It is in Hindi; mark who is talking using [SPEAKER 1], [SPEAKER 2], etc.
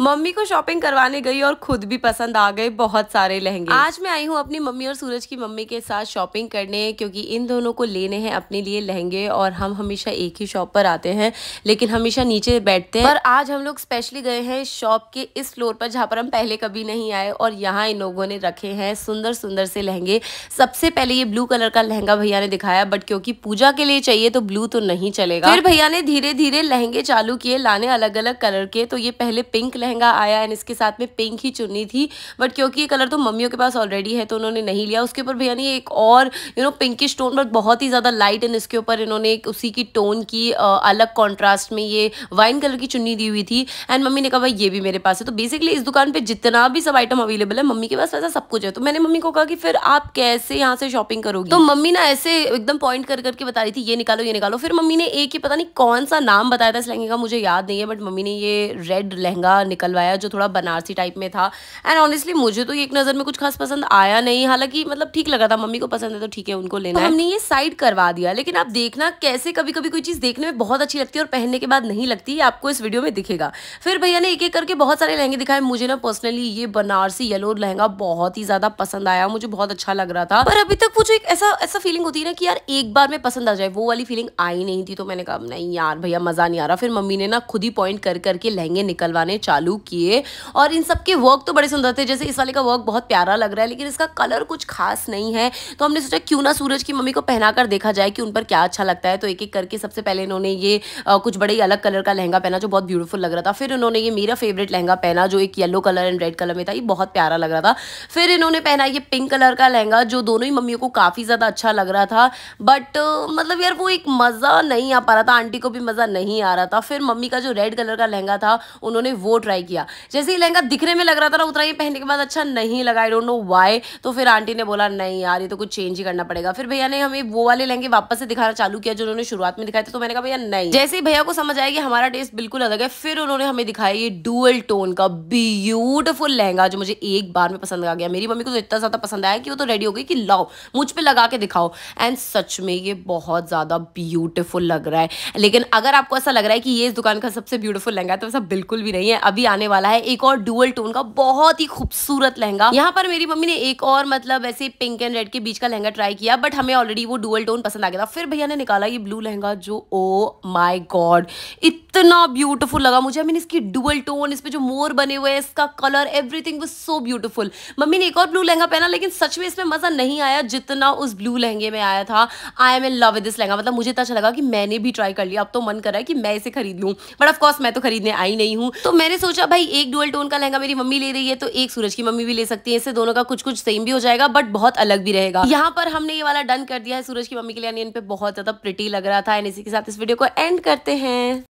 [SPEAKER 1] मम्मी को शॉपिंग करवाने गई और खुद भी पसंद आ गए बहुत सारे लहंगे आज मैं आई हूँ अपनी मम्मी और सूरज की मम्मी के साथ शॉपिंग करने क्योंकि इन दोनों को लेने हैं अपने लिए लहंगे और हम हमेशा एक ही शॉप पर आते हैं लेकिन हमेशा नीचे बैठते हैं पर आज हम लोग स्पेशली गए हैं शॉप के इस फ्लोर पर जहाँ पर हम पहले कभी नहीं आए और यहाँ इन लोगों ने रखे हैं सुंदर सुंदर से लहंगे सबसे पहले ये ब्लू कलर का लहंगा भैया ने दिखाया बट क्योंकि पूजा के लिए चाहिए तो ब्लू तो नहीं चलेगा फिर भैया ने धीरे धीरे लहंगे चालू किए लाने अलग अलग कलर के तो ये पहले पिंक लहंगा आया एंड इसके साथ में पिंक ही चुन्नी थी बट क्योंकि ये कलर तो मम्मियों के पास ऑलरेडी है तो उन्होंने नहीं लिया उसके ऊपर भैया ने एक और you know pinkish stone but बहुत ही ज़्यादा लाइट एंड इसके ऊपर इन्होंने एक उसी की टोन की अलग कॉन्ट्रास्ट में ये वाइन कलर की चुन्नी दी हुई थी एंड मम्मी ने कहा भाई ये भी मेरे पास है तो बेसिकली इस दुकान पर जितना भी सब आइटम अवेलेबल है मम्मी के पास वैसा सब कुछ है तो मैंने मम्मी को कहा कि फिर आप कैसे यहाँ से शॉपिंग करोगी तो मम्मी ना ऐसे एकदम पॉइंट कर करके बता रही थी ये निकालो ये निकालो फिर मम्मी ने एक ही पता नहीं कौन सा नाम बताया था इस लहंगे का मुझे याद नहीं है बट मम्मी ने ये रेड लहंगा निकलवाया जो थोड़ा बनारसी टाइप में था एंड ऑनेस्टली मुझे तो एक नज़र में कुछ खास पसंद आया नहीं हालांकि मतलब ठीक लगा था मम्मी को पसंद है तो ठीक है उनको लेना तो हमने ये साइड करवा दिया लेकिन आप देखना कैसे कभी कभी कोई चीज़ देखने में बहुत अच्छी लगती है और पहनने के बाद नहीं लगती आपको इस वीडियो में दिखेगा फिर भैया ने एक एक करके बहुत सारे लहंगे दिखाए मुझे ना पर्सनली ये बनारसी येलो लहंगा बहुत ही ज़्यादा पसंद आया मुझे बहुत अच्छा लग रहा था पर अभी तक मुझे एक ऐसा ऐसा फीलिंग होती है ना कि यार एक बार में पसंद आ जाए वो वाली फीलिंग आई नहीं थी तो मैंने कहा नहीं यार भैया मज़ा नहीं आ रहा फिर मम्मी ने ना खुद ही पॉइंट कर करके लहंगे निकलवाने चालू चालू किए और इन सब के वर्क तो बड़े सुंदर थे जैसे इस वाले का वर्क बहुत प्यारा लग रहा है लेकिन इसका कलर कुछ खास नहीं है तो हमने सोचा क्यों ना सूरज की मम्मी को पहना कर देखा जाए कि उन पर क्या अच्छा लगता है तो एक एक करके सबसे पहले इन्होंने ये कुछ बड़े ही अलग कलर का लहंगा पहना जो बहुत ब्यूटीफुल लग रहा था फिर इन्होंने ये मेरा फेवरेट लहंगा पहना जो एक yellow colour and red colour में था ये बहुत प्यारा लग रहा था फिर इन्होंने पहना ये पिंक कलर का लहंगा जो दोनों ही मम्मियों को काफ़ी ज़्यादा अच्छा लग रहा था बट मतलब यार वो एक मज़ा नहीं आ पा रहा था आंटी को भी मज़ा नहीं आ रहा था फिर मम्मी का जो रेड कलर का लहंगा था उन्होंने वो ट्राई ट्राई किया जैसे ही लहंगा दिखने में लग रहा था ना उतना ये पहनने के बाद अच्छा नहीं लगा आई डोंट नो वाई तो फिर आंटी ने बोला नहीं यार ये तो कुछ चेंज ही करना पड़ेगा फिर भैया ने हमें वो वाले लहंगे वापस से दिखाना चालू किया जो उन्होंने शुरुआत में दिखाए थे तो मैंने कहा भैया नहीं जैसे ही भैया को समझ आया कि हमारा टेस्ट बिल्कुल अलग है फिर उन्होंने हमें दिखाया ये डुअल टोन का ब्यूटिफुल लहंगा जो मुझे एक बार में पसंद आ गया मेरी मम्मी को तो इतना ज़्यादा पसंद आया कि वो तो रेडी हो गई कि लाओ मुझ पर लगा के दिखाओ एंड सच में ये बहुत ज़्यादा ब्यूटिफुल लग रहा है लेकिन अगर आपको ऐसा लग रहा है कि ये इस दुकान का सबसे ब्यूटीफुल लहंगा है तो ऐसा बिल्कुल भी नहीं है अभी भी आने वाला है एक और डुअल टोन का बहुत ही खूबसूरत लहंगा यहाँ पर मेरी मम्मी ने एक और मतलब ऐसे पिंक एंड रेड के बीच का लहंगा ट्राई किया बट हमें ऑलरेडी वो डुअल टोन पसंद आ गया था फिर भैया ने निकाला ये ब्लू लहंगा जो ओ माई गॉड इतना ब्यूटीफुल लगा मुझे मैंने इसकी डुअल टोन इस पर जो मोर बने हुए हैं इसका कलर एवरीथिंग वो सो ब्यूटीफुल मम्मी ने एक और ब्लू लहंगा पहना लेकिन सच में इसमें मजा नहीं आया जितना उस ब्लू लहंगे में आया था I am in love with this lehenga मतलब मुझे इतना अच्छा लगा कि मैंने भी ट्राई कर लिया अब तो मन कर रहा है कि मैं इसे खरीद लूँ बट ऑफकोर्स मैं तो खरीदने आई नहीं हूँ तो मैंने सोच सोचा भाई एक डुअल टोन का लहंगा मेरी मम्मी ले रही है तो एक सूरज की मम्मी भी ले सकती है इससे दोनों का कुछ कुछ सेम भी हो जाएगा बट बहुत अलग भी रहेगा यहाँ पर हमने ये वाला डन कर दिया है सूरज की मम्मी के लिए इन पे बहुत ज्यादा प्रिटी लग रहा था एंड इसी के साथ इस वीडियो को एंड करते हैं